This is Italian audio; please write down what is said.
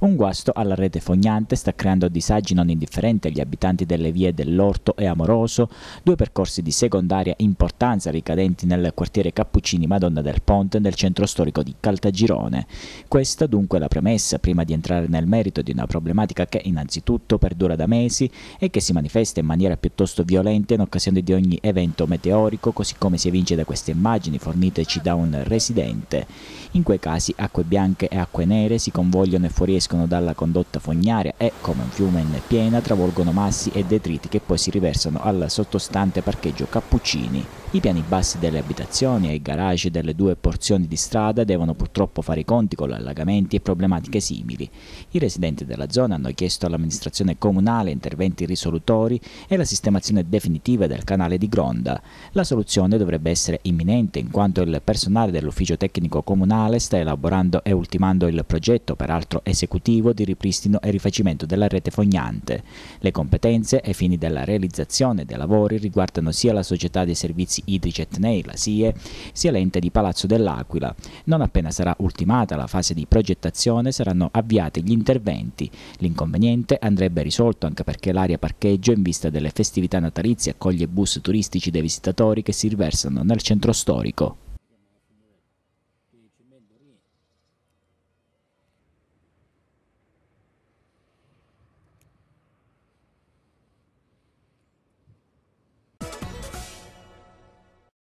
Un guasto alla rete fognante sta creando disagi non indifferenti agli abitanti delle vie dell'Orto e Amoroso, due percorsi di secondaria importanza ricadenti nel quartiere Cappuccini Madonna del Ponte nel centro storico di Caltagirone. Questa dunque è la premessa prima di entrare nel merito di una problematica che innanzitutto perdura da mesi e che si manifesta in maniera piuttosto violenta in occasione di ogni evento meteorico, così come si evince da queste immagini forniteci da un residente. In quei casi acque bianche e acque nere si convogliano e fuoriescono fuoriescono dalla condotta fognaria e, come un fiume in piena, travolgono massi e detriti che poi si riversano al sottostante parcheggio Cappuccini. I piani bassi delle abitazioni e i garage delle due porzioni di strada devono purtroppo fare i conti con allagamenti e problematiche simili. I residenti della zona hanno chiesto all'amministrazione comunale interventi risolutori e la sistemazione definitiva del canale di Gronda. La soluzione dovrebbe essere imminente in quanto il personale dell'ufficio tecnico comunale sta elaborando e ultimando il progetto, peraltro esecutivo esecutivo di ripristino e rifacimento della rete fognante. Le competenze ai fini della realizzazione dei lavori riguardano sia la società dei servizi idrici Etnei, la SIE, sia l'ente di Palazzo dell'Aquila. Non appena sarà ultimata la fase di progettazione saranno avviati gli interventi. L'inconveniente andrebbe risolto anche perché l'area parcheggio in vista delle festività natalizie accoglie bus turistici dei visitatori che si riversano nel centro storico.